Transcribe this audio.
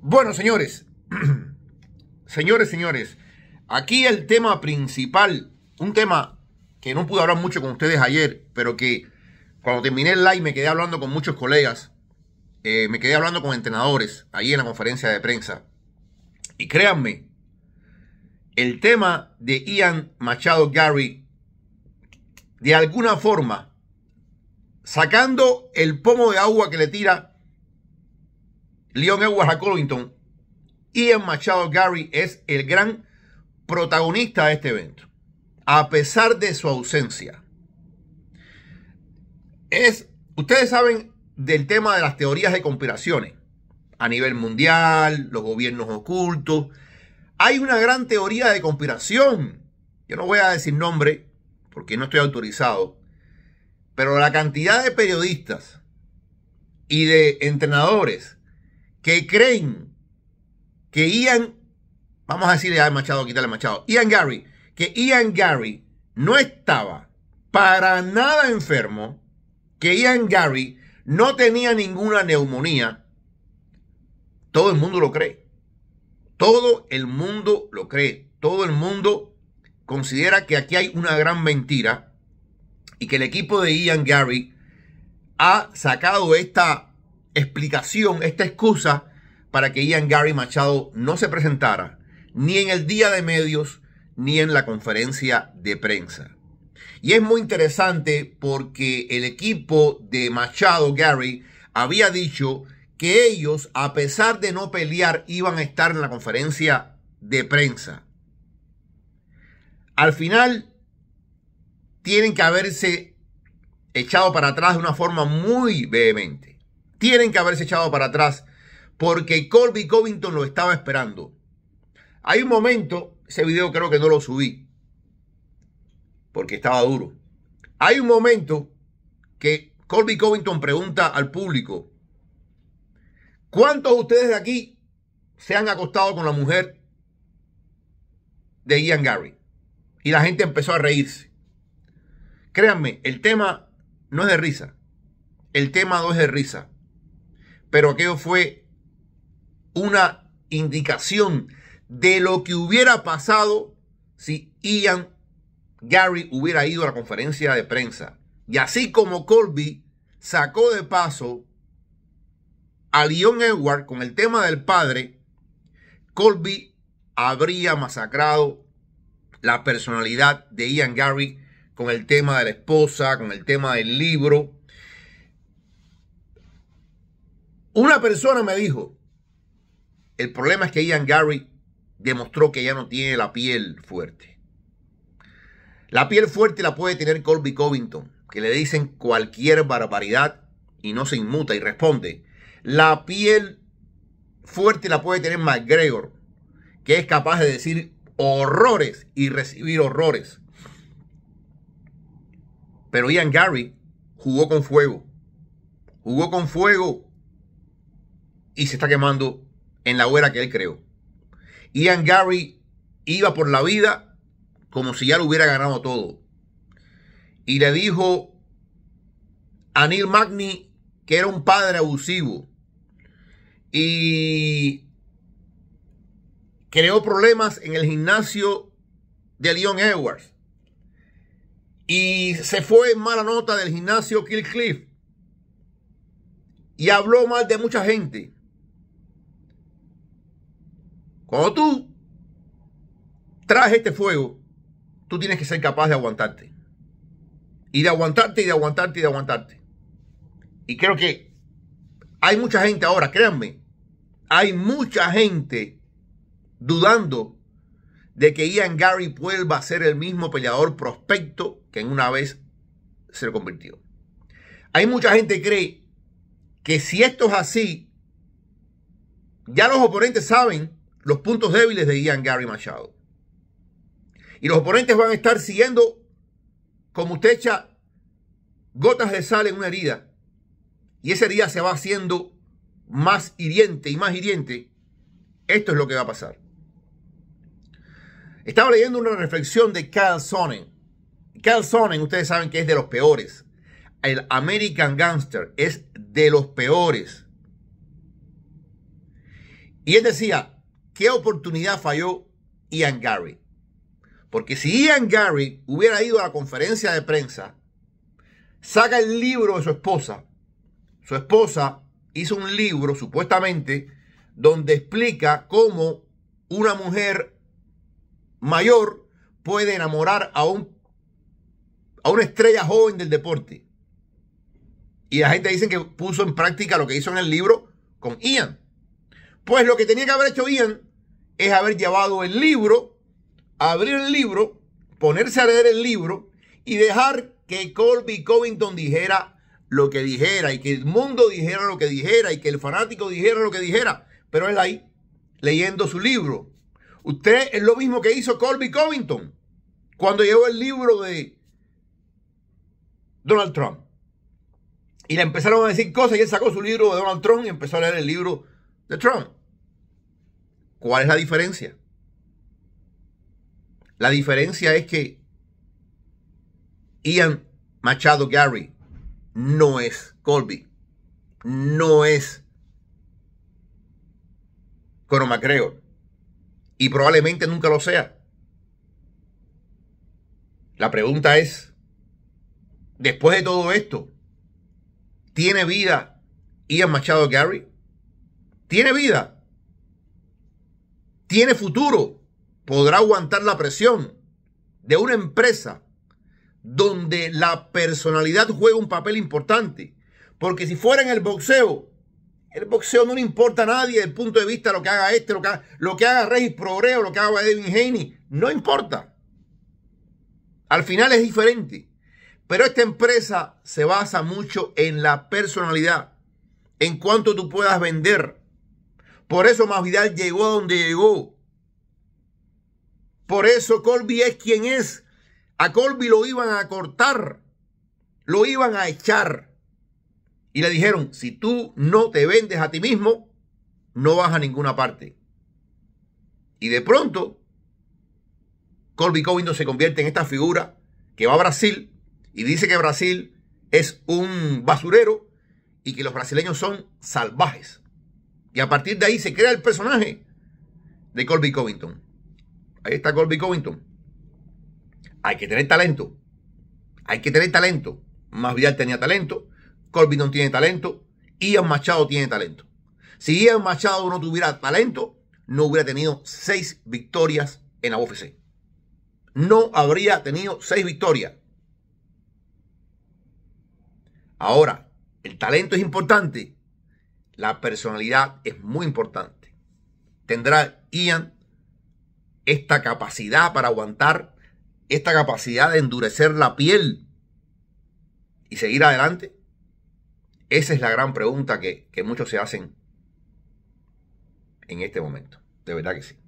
Bueno, señores, señores, señores, aquí el tema principal, un tema que no pude hablar mucho con ustedes ayer, pero que cuando terminé el live me quedé hablando con muchos colegas, eh, me quedé hablando con entrenadores ahí en la conferencia de prensa. Y créanme, el tema de Ian Machado Gary, de alguna forma, sacando el pomo de agua que le tira Leon Covington y en Machado Gary es el gran protagonista de este evento, a pesar de su ausencia. Es, ustedes saben del tema de las teorías de conspiraciones a nivel mundial, los gobiernos ocultos. Hay una gran teoría de conspiración. Yo no voy a decir nombre porque no estoy autorizado, pero la cantidad de periodistas y de entrenadores que creen que Ian, vamos a decirle a Machado, quitarle a Machado, Ian Gary, que Ian Gary no estaba para nada enfermo, que Ian Gary no tenía ninguna neumonía, todo el mundo lo cree. Todo el mundo lo cree. Todo el mundo considera que aquí hay una gran mentira y que el equipo de Ian Gary ha sacado esta explicación, esta excusa para que Ian Gary Machado no se presentara ni en el día de medios ni en la conferencia de prensa. Y es muy interesante porque el equipo de Machado Gary había dicho que ellos, a pesar de no pelear, iban a estar en la conferencia de prensa. Al final, tienen que haberse echado para atrás de una forma muy vehemente. Tienen que haberse echado para atrás porque Colby Covington lo estaba esperando. Hay un momento, ese video creo que no lo subí porque estaba duro. Hay un momento que Colby Covington pregunta al público, ¿cuántos de ustedes de aquí se han acostado con la mujer de Ian Gary? Y la gente empezó a reírse. Créanme, el tema no es de risa. El tema no es de risa pero aquello fue una indicación de lo que hubiera pasado si Ian Gary hubiera ido a la conferencia de prensa. Y así como Colby sacó de paso a Leon Edward con el tema del padre, Colby habría masacrado la personalidad de Ian Gary con el tema de la esposa, con el tema del libro. Una persona me dijo, el problema es que Ian Gary demostró que ya no tiene la piel fuerte. La piel fuerte la puede tener Colby Covington, que le dicen cualquier barbaridad y no se inmuta y responde. La piel fuerte la puede tener McGregor, que es capaz de decir horrores y recibir horrores. Pero Ian Gary jugó con fuego. Jugó con fuego y se está quemando en la huera que él creó. Ian Gary iba por la vida como si ya lo hubiera ganado todo. Y le dijo a Neil Magny que era un padre abusivo. Y creó problemas en el gimnasio de Leon Edwards. Y se fue en mala nota del gimnasio Kill Y habló mal de mucha gente. Cuando tú traes este fuego, tú tienes que ser capaz de aguantarte. Y de aguantarte, y de aguantarte, y de aguantarte. Y creo que hay mucha gente ahora, créanme, hay mucha gente dudando de que Ian Gary vuelva a ser el mismo peleador prospecto que en una vez se lo convirtió. Hay mucha gente que cree que si esto es así, ya los oponentes saben los puntos débiles de Ian Gary Machado. Y los oponentes van a estar siguiendo como usted echa gotas de sal en una herida. Y esa herida se va haciendo más hiriente y más hiriente. Esto es lo que va a pasar. Estaba leyendo una reflexión de Carl Sonnen. Carl Sonnen, ustedes saben que es de los peores. El American Gangster es de los peores. Y él decía, qué oportunidad falló Ian Gary. Porque si Ian Gary hubiera ido a la conferencia de prensa, saca el libro de su esposa. Su esposa hizo un libro, supuestamente, donde explica cómo una mujer mayor puede enamorar a, a una estrella joven del deporte. Y la gente dice que puso en práctica lo que hizo en el libro con Ian. Pues lo que tenía que haber hecho Ian es haber llevado el libro, abrir el libro, ponerse a leer el libro y dejar que Colby Covington dijera lo que dijera y que el mundo dijera lo que dijera y que el fanático dijera lo que dijera. Pero él ahí, leyendo su libro. Usted es lo mismo que hizo Colby Covington cuando llevó el libro de Donald Trump. Y le empezaron a decir cosas y él sacó su libro de Donald Trump y empezó a leer el libro de Trump. ¿Cuál es la diferencia? La diferencia es que Ian Machado Gary no es Colby, no es Conor McGregor y probablemente nunca lo sea. La pregunta es, después de todo esto, ¿tiene vida Ian Machado Gary? ¿Tiene vida? tiene futuro, podrá aguantar la presión de una empresa donde la personalidad juega un papel importante. Porque si fuera en el boxeo, el boxeo no le importa a nadie desde el punto de vista de lo que haga este, lo que haga, Regis Progreo, lo que haga Devin Haney, no importa. Al final es diferente. Pero esta empresa se basa mucho en la personalidad, en cuánto tú puedas vender, por eso Masvidal llegó a donde llegó. Por eso Colby es quien es. A Colby lo iban a cortar, lo iban a echar. Y le dijeron, si tú no te vendes a ti mismo, no vas a ninguna parte. Y de pronto, Colby Covington se convierte en esta figura que va a Brasil y dice que Brasil es un basurero y que los brasileños son salvajes. Y a partir de ahí se crea el personaje de Colby Covington. Ahí está Colby Covington. Hay que tener talento. Hay que tener talento. Más Vidal tenía talento. Colby tiene talento. Ian Machado tiene talento. Si Ian Machado no tuviera talento, no hubiera tenido seis victorias en la UFC. No habría tenido seis victorias. Ahora, el talento es importante, la personalidad es muy importante. ¿Tendrá Ian esta capacidad para aguantar, esta capacidad de endurecer la piel y seguir adelante? Esa es la gran pregunta que, muchos se hacen en este momento. De verdad que sí.